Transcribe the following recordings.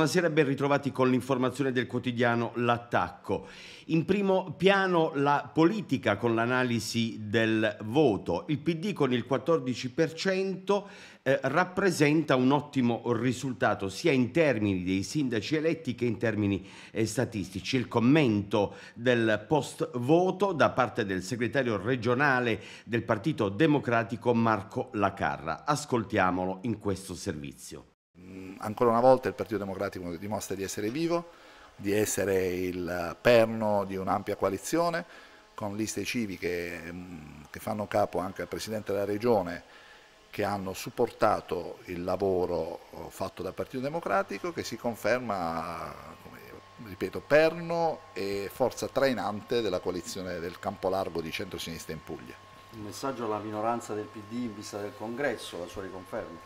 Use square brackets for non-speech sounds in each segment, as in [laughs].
Buonasera e ben ritrovati con l'informazione del quotidiano L'attacco. In primo piano la politica con l'analisi del voto. Il PD con il 14% eh, rappresenta un ottimo risultato sia in termini dei sindaci eletti che in termini eh, statistici. Il commento del post voto da parte del segretario regionale del Partito Democratico Marco Lacarra. Ascoltiamolo in questo servizio ancora una volta il Partito Democratico dimostra di essere vivo, di essere il perno di un'ampia coalizione con liste civiche mm, che fanno capo anche al Presidente della Regione che hanno supportato il lavoro oh, fatto dal Partito Democratico che si conferma, ripeto, perno e forza trainante della coalizione del campo largo di centro-sinistra in Puglia. Il messaggio alla minoranza del PD in vista del congresso, la sua riconferma?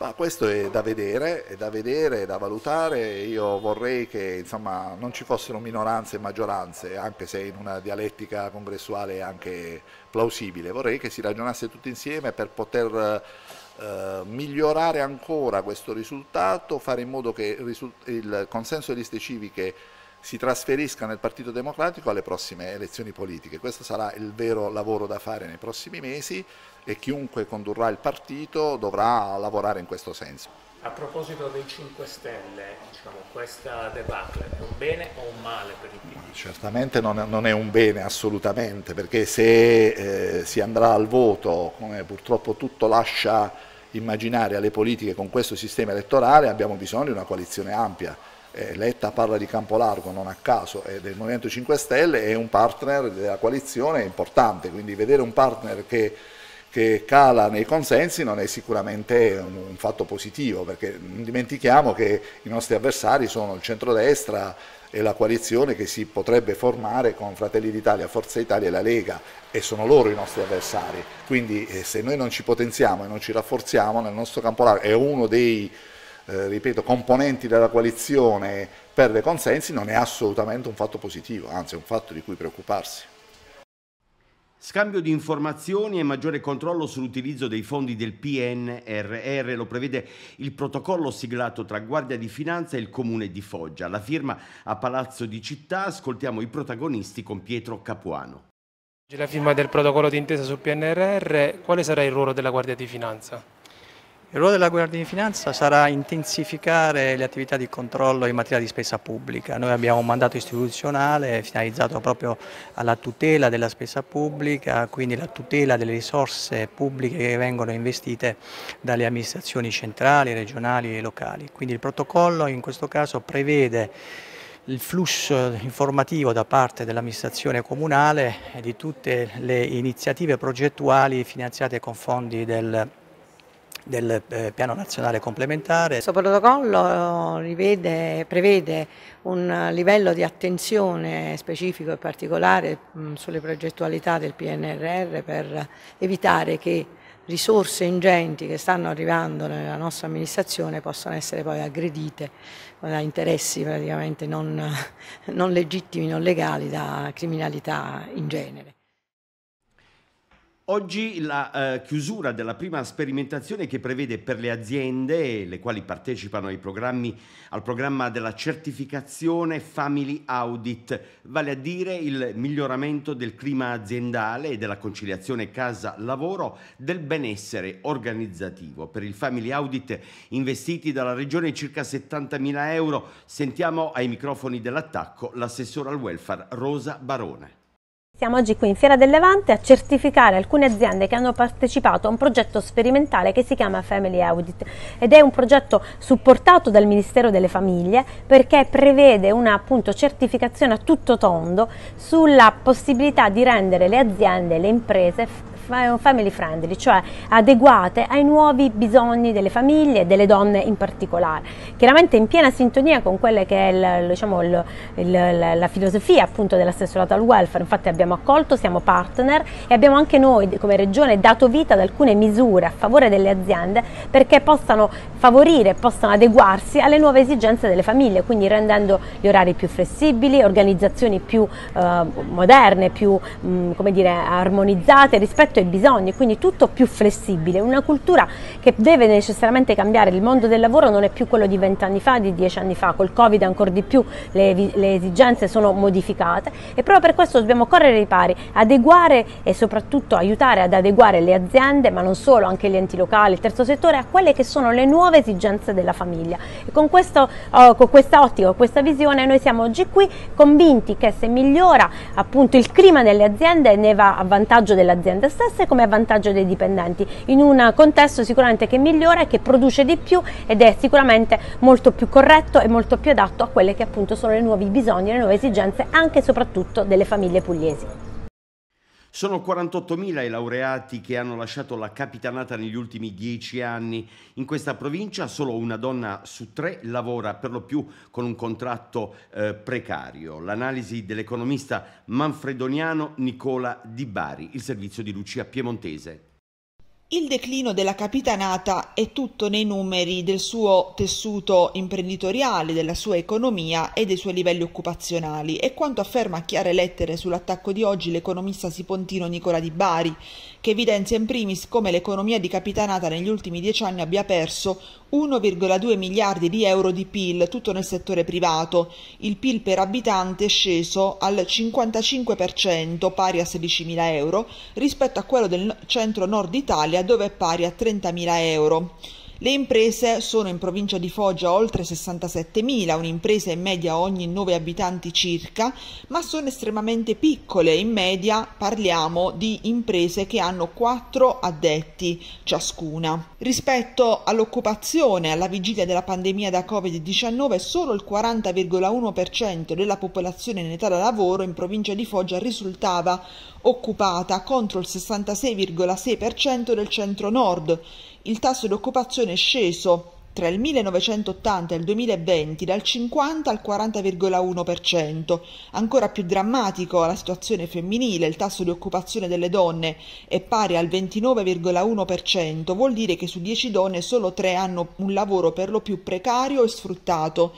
Ma questo è da vedere, è da vedere, è da valutare. Io vorrei che insomma, non ci fossero minoranze e maggioranze, anche se in una dialettica congressuale è anche plausibile. Vorrei che si ragionasse tutti insieme per poter eh, migliorare ancora questo risultato, fare in modo che il, il consenso delle liste civiche si trasferisca nel Partito Democratico alle prossime elezioni politiche. Questo sarà il vero lavoro da fare nei prossimi mesi e chiunque condurrà il partito dovrà lavorare in questo senso. A proposito dei 5 Stelle, diciamo, questa debacle è un bene o un male per il PD? Ma certamente non, non, è un bene assolutamente, perché se eh, si andrà al voto, come purtroppo tutto lascia immaginare alle politiche con questo sistema elettorale, abbiamo bisogno di una coalizione ampia eh, Letta parla di campo largo non a caso, è del Movimento 5 Stelle, è un partner della coalizione importante, quindi vedere un partner che, che cala nei consensi non è sicuramente un, fatto positivo, perché non dimentichiamo che i nostri avversari sono il centrodestra e la coalizione che si potrebbe formare con Fratelli d'Italia, Forza Italia e la Lega e sono loro i nostri avversari, quindi eh, se noi non ci potenziamo e non ci rafforziamo nel nostro campo largo è uno dei eh, ripeto, componenti della coalizione perde consensi non è assolutamente un fatto positivo, anzi è un fatto di cui preoccuparsi. Scambio di informazioni e maggiore controllo sull'utilizzo dei fondi del PNRR lo prevede il protocollo siglato tra Guardia di Finanza e il Comune di Foggia. La firma a Palazzo di Città, ascoltiamo i protagonisti con Pietro Capuano. La firma del protocollo d'intesa sul PNRR, quale sarà il ruolo della Guardia di Finanza? Il ruolo della Guardia di Finanza sarà intensificare le attività di controllo in materia di spesa pubblica. Noi abbiamo un mandato istituzionale finalizzato proprio alla tutela della spesa pubblica, quindi la tutela delle risorse pubbliche che vengono investite dalle amministrazioni centrali, regionali e locali. Quindi il protocollo in questo caso prevede il flusso informativo da parte dell'amministrazione comunale e di tutte le iniziative progettuali finanziate con fondi del del eh, piano nazionale complementare. Questo protocollo eh, rivede, prevede un livello di attenzione specifico e particolare mm, sulle progettualità del PNRR per evitare che risorse ingenti che stanno arrivando nella nostra amministrazione possano essere poi aggredite da interessi praticamente non, [laughs] non legittimi, non legali, da criminalità in genere. Oggi la eh, chiusura della prima sperimentazione che prevede per le aziende, le quali partecipano al programma della certificazione Family Audit, vale a dire il miglioramento del clima aziendale e della conciliazione casa-lavoro del benessere organizzativo. Per il Family Audit investiti dalla Regione circa 70.000 euro, sentiamo ai microfoni dell'attacco l'assessore al welfare Rosa Barone. Siamo oggi qui in Fiera del Levante a certificare alcune aziende che hanno partecipato a un progetto sperimentale che si chiama Family Audit ed è un progetto supportato dal Ministero delle Famiglie perché prevede una appunto, certificazione a tutto tondo sulla possibilità di rendere le aziende e le imprese family friendly, cioè adeguate ai nuovi bisogni delle famiglie e delle donne in particolare. Chiaramente in piena sintonia con quella che è il, diciamo, il, il, la filosofia appunto dell'assessorato al welfare, infatti abbiamo accolto, siamo partner e abbiamo anche noi come Regione dato vita ad alcune misure a favore delle aziende perché possano favorire, possano adeguarsi alle nuove esigenze delle famiglie, quindi rendendo gli orari più flessibili, organizzazioni più eh, moderne, più mh, mm, dire, armonizzate rispetto e bisogni, quindi tutto più flessibile, una cultura che deve necessariamente cambiare, il mondo del lavoro non è più quello di vent'anni fa, di dieci anni fa, col Covid ancora di più le, le, esigenze sono modificate e proprio per questo dobbiamo correre i pari, adeguare e soprattutto aiutare ad adeguare le aziende, ma non solo, anche gli enti locali, il terzo settore, a quelle che sono le nuove esigenze della famiglia. E con, questo, oh, con questa ottica, con questa visione, noi siamo oggi qui convinti che se migliora appunto il clima delle aziende ne va a vantaggio dell'azienda stessa stessa come a vantaggio dei dipendenti, in un contesto sicuramente che migliora e che produce di più ed è sicuramente molto più corretto e molto più adatto a quelle che appunto sono i nuovi bisogni, le nuove esigenze anche e soprattutto delle famiglie pugliesi. Sono 48.000 i laureati che hanno lasciato la capitanata negli ultimi dieci anni. In questa provincia solo una donna su tre lavora per lo più con un contratto eh, precario. L'analisi dell'economista manfredoniano Nicola Di Bari, il servizio di Lucia Piemontese. Il declino della capitanata è tutto nei numeri del suo tessuto imprenditoriale, della sua economia e dei suoi livelli occupazionali e quanto afferma a chiare lettere sull'attacco di oggi l'economista sipontino Nicola Di Bari, che evidenzia in primis come l'economia di Capitanata negli ultimi dieci anni abbia perso 1,2 miliardi di euro di PIL, tutto nel settore privato. Il PIL per abitante è sceso al 55%, pari a 16.000 euro, rispetto a quello del centro-nord Italia, dove è pari a 30.000 euro. Le imprese sono in provincia di Foggia oltre 67.000, un'impresa in media ogni 9 abitanti circa, ma sono estremamente piccole, in media parliamo di imprese che hanno 4 addetti ciascuna. Rispetto all'occupazione alla vigilia della pandemia da Covid-19, solo il 40,1% della popolazione in età da lavoro in provincia di Foggia risultava occupata contro il 66,6% del centro-nord il tasso di occupazione è sceso tra il 1980 e il 2020 dal 50 al 40,1%. Ancora più drammatico la situazione femminile, il tasso di occupazione delle donne è pari al 29,1%, vuol dire che su 10 donne solo 3 hanno un lavoro per lo più precario e sfruttato,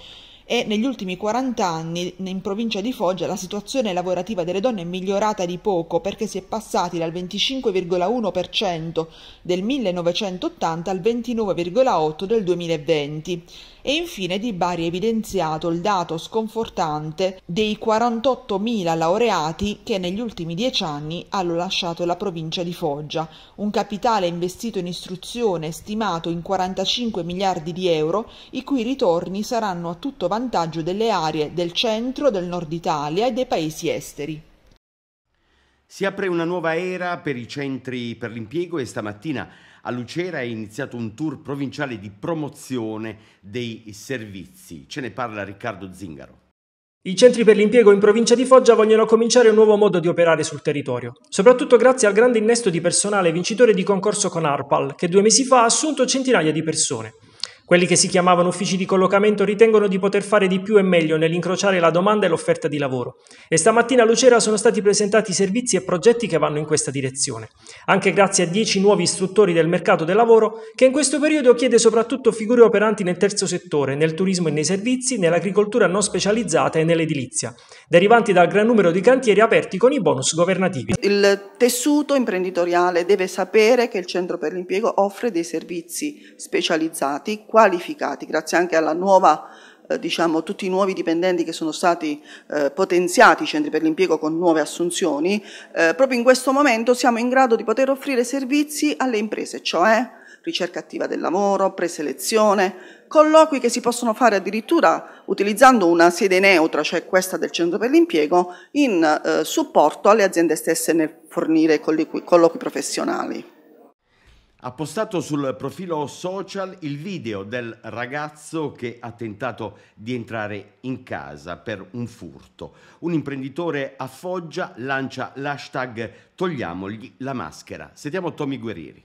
e negli ultimi 40 anni in provincia di Foggia la situazione lavorativa delle donne è migliorata di poco perché si è passati dal 25,1% del 1980 al 29,8% del 2020 e infine Di Bari ha evidenziato il dato sconfortante dei 48.000 laureati che negli ultimi dieci anni hanno lasciato la provincia di Foggia, un capitale investito in istruzione stimato in 45 miliardi di euro, i cui ritorni saranno a tutto vantaggio delle aree del centro, del nord Italia e dei paesi esteri. Si apre una nuova era per i centri per l'impiego e stamattina a Lucera è iniziato un tour provinciale di promozione dei servizi. Ce ne parla Riccardo Zingaro. I centri per l'impiego in provincia di Foggia vogliono cominciare un nuovo modo di operare sul territorio, soprattutto grazie al grande innesto di personale vincitore di concorso con ARPAL, che due mesi fa ha assunto centinaia di persone. Quelli che si chiamavano uffici di collocamento ritengono di poter fare di più e meglio nell'incrociare la domanda e l'offerta di lavoro e stamattina a Lucera sono stati presentati servizi e progetti che vanno in questa direzione, anche grazie a 10 nuovi istruttori del mercato del lavoro che in questo periodo chiede soprattutto figure operanti nel terzo settore, nel turismo e nei servizi, nell'agricoltura non specializzata e nell'edilizia, derivanti dal gran numero di cantieri aperti con i bonus governativi. Il tessuto imprenditoriale deve sapere che il Centro per l'Impiego offre dei servizi specializzati qualificati, grazie anche alla nuova eh, diciamo, tutti i nuovi dipendenti che sono stati eh, potenziati, i centri per l'impiego con nuove assunzioni, eh, proprio in questo momento siamo in grado di poter offrire servizi alle imprese, cioè ricerca attiva del lavoro, preselezione, colloqui che si possono fare addirittura utilizzando una sede neutra, cioè questa del centro per l'impiego, in eh, supporto alle aziende stesse nel fornire colloqui professionali ha postato sul profilo social il video del ragazzo che ha tentato di entrare in casa per un furto. Un imprenditore a Foggia lancia l'hashtag togliamogli la maschera. Sentiamo Tommy Guerrieri.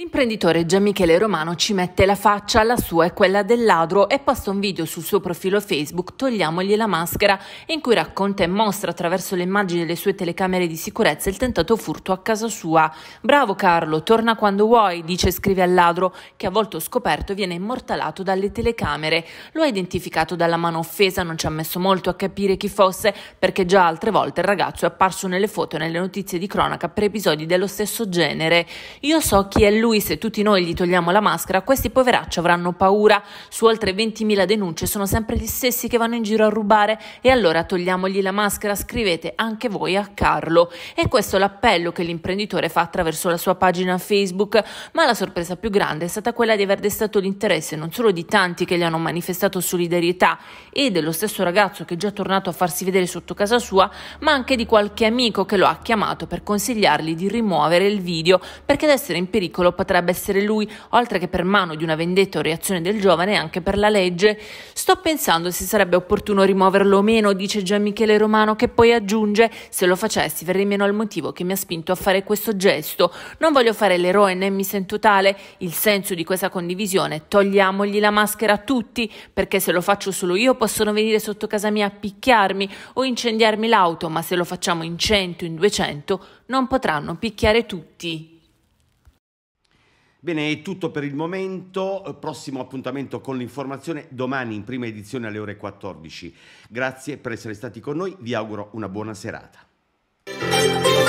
L'imprenditore Gian Michele Romano ci mette la faccia, la sua e quella del ladro e posta un video sul suo profilo Facebook Togliamogli la maschera in cui racconta e mostra attraverso le immagini delle sue telecamere di sicurezza il tentato furto a casa sua. Bravo Carlo, torna quando vuoi, dice e scrive al ladro che a volto scoperto viene immortalato dalle telecamere. Lo ha identificato dalla mano offesa, non ci ha messo molto a capire chi fosse perché già altre volte il ragazzo è apparso nelle foto e nelle notizie di cronaca per episodi dello stesso genere. Io so chi è lui lui se tutti noi gli togliamo la maschera, questi poveracci avranno paura. Su oltre 20.000 denunce sono sempre gli stessi che vanno in giro a rubare e allora togliamogli la maschera, scrivete anche voi a Carlo. E questo è l'appello che l'imprenditore fa attraverso la sua pagina Facebook, ma la sorpresa più grande è stata quella di aver destato l'interesse non solo di tanti che gli hanno manifestato solidarietà e dello stesso ragazzo che è già tornato a farsi vedere sotto casa sua, ma anche di qualche amico che lo ha chiamato per consigliargli di rimuovere il video perché ad essere in pericolo potrebbe essere lui, oltre che per mano di una vendetta o reazione del giovane, anche per la legge. Sto pensando se sarebbe opportuno rimuoverlo o meno, dice Gian Michele Romano, che poi aggiunge: Se lo facessi verrei meno al motivo che mi ha spinto a fare questo gesto. Non voglio fare l'eroe né mi sento tale. Il senso di questa condivisione, è togliamogli la maschera a tutti, perché se lo faccio solo io possono venire sotto casa mia a picchiarmi o incendiarmi l'auto, ma se lo facciamo in 100, in 200, non potranno picchiare tutti. Bene, è tutto per il momento, eh, prossimo appuntamento con l'informazione domani in prima edizione alle ore 14. Grazie per essere stati con noi, vi auguro una buona serata.